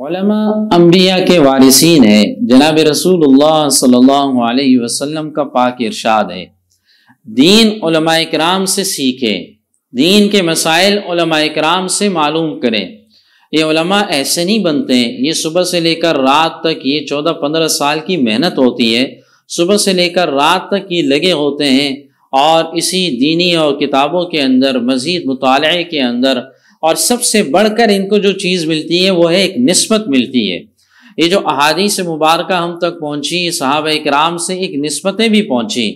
अम्बिया के वारिसन है जनाब रसूल सल्लाम का पाक इरशाद है दीन कराम से सीखें दीन के मसाइल कराम से मालूम करें ये ऐसे नहीं बनते हैं ये सुबह से लेकर रात तक ये चौदह पंद्रह साल की मेहनत होती है सुबह से लेकर रात तक ये लगे होते हैं और इसी दीनी और किताबों के अंदर मज़ीद मुताले के अंदर और सबसे बढ़कर इनको जो चीज़ मिलती है वो है एक नस्बत मिलती है ये जो से मुबारक हम तक पहुंची साहब कराम से एक नस्बतें भी पहुंची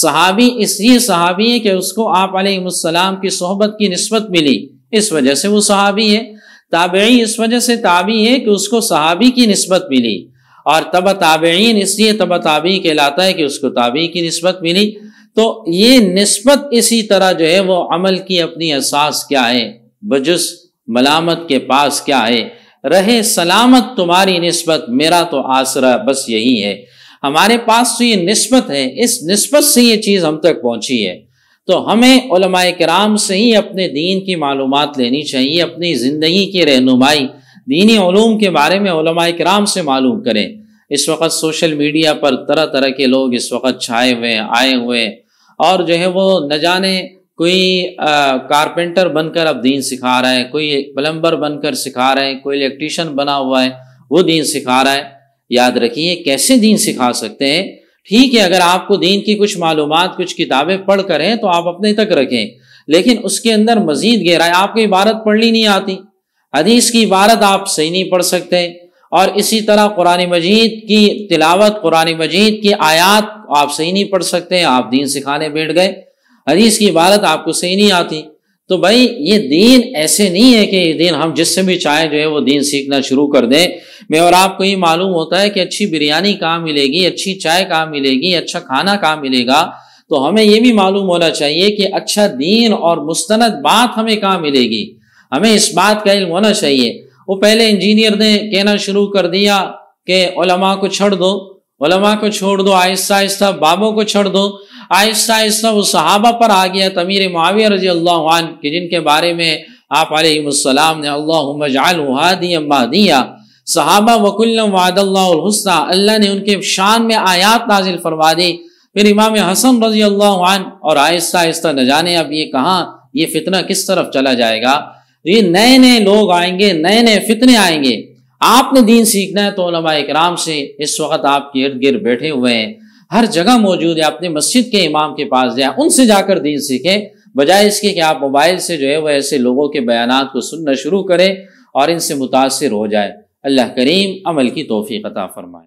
सहाबी इसलिए सहाबी है कि उसको आप आलम की सोहबत की नस्बत मिली इस वजह से वो सहाबी है ताबे इस वजह से ताबी है कि उसको सहाबी की नस्बत मिली और तब ताबेन इसलिए तब ताबी कहलाता है कि उसको ताबी की नस्बत मिली तो ये नस्बत इसी तरह जो है वो अमल की अपनी असास क्या है बजुस मलामत के पास क्या है रहे सलामत तुम्हारी नस्बत मेरा तो आसरा बस यही है हमारे पास तो ये नस्बत है इस नस्बत से ये चीज़ हम तक पहुंची है तो हमें कराम से ही अपने दीन की मालूम लेनी चाहिए अपनी ज़िंदगी की रहनुमाई दीनी ूम के बारे में कराम से मालूम करें इस वक्त सोशल मीडिया पर तरह तरह के लोग इस वक्त छाए हुए आए हुए और जो है वो न जाने कोई कारपेंटर बनकर अब दीन सिखा रहा है कोई प्लम्बर बनकर सिखा रहे हैं कोई इलेक्ट्रिशियन बना हुआ है वो दीन सिखा रहा है याद रखिए कैसे दीन सिखा सकते हैं ठीक है अगर आपको दीन की कुछ मालूम कुछ किताबें पढ़ करें तो आप अपने तक रखें लेकिन उसके अंदर मजीद है आपको इबारत पढ़नी नहीं आती हदीस की इबारत आप सही नहीं पढ़ सकते और इसी तरह कुरान मजीद की तिलावत कुरान मजीद की आयात आप सही नहीं पढ़ सकते आप दीन सिखाने बैठ गए हदीस की इबारत आपको सही नहीं आती तो भाई ये दीन ऐसे नहीं है कि ये दीन हम जिससे भी चाहे जो है वो दीन सीखना शुरू कर दें मैं और आपको ये मालूम होता है कि अच्छी बिरयानी कहाँ मिलेगी अच्छी चाय कहाँ मिलेगी अच्छा खाना कहाँ मिलेगा तो हमें ये भी मालूम होना चाहिए कि अच्छा दीन और मुस्तंद बात हमें कहाँ मिलेगी हमें इस बात का इल्म होना चाहिए वो पहले इंजीनियर ने कहना शुरू कर दिया कि को छोड़ दो को छोड़ दो आहिस्ता आहिस्ता बाबों को छोड़ दो आहिस्ता आहिस्ता वो सहाबा पर आ गया तमीर माविया रजी अल्लाह के जिनके बारे में आप आलम ने अल्लाहदिया सहाबा वकुल्लम अल्लाह ने उनके शान में आयात नाजिल फरमा दी फिर इमाम हसन रजी अल्लाह और आहिस्ता आहिस्ता न जाने अब ये कहाँ ये फितना किस तरफ चला जाएगा तो ये नए नए लोग आएंगे नए नए फितने आएंगे आपने दीन सीखना है तो कराम से इस वक्त आपके इर्द गिर्द बैठे हुए हैं हर जगह मौजूद है अपने मस्जिद के इमाम के पास जाए उनसे जाकर दीन सीखें बजाय इसके कि आप मोबाइल से जो है वह ऐसे लोगों के बयान को सुनना शुरू करें और इनसे मुतासर हो जाए अल्लाह करीम अमल की तोफ़ी कता फरमाए